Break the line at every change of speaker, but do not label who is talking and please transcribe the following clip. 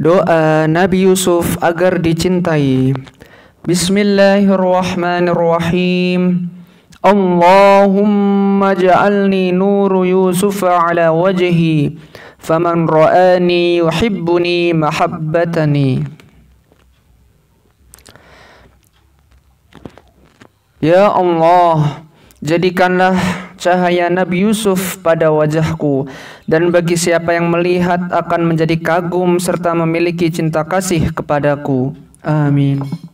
Doa Nabi Yusuf agar dicintai. Bismillahirrahmanirrahim. Allahumma ja'alni nuru Yusuf ala wajhi faman ra'ani yuhibbuni mahabbatani Ya Allah jadikanlah cahaya Nabi Yusuf pada wajahku dan bagi siapa yang melihat akan menjadi kagum serta memiliki cinta kasih kepadaku.
Amin.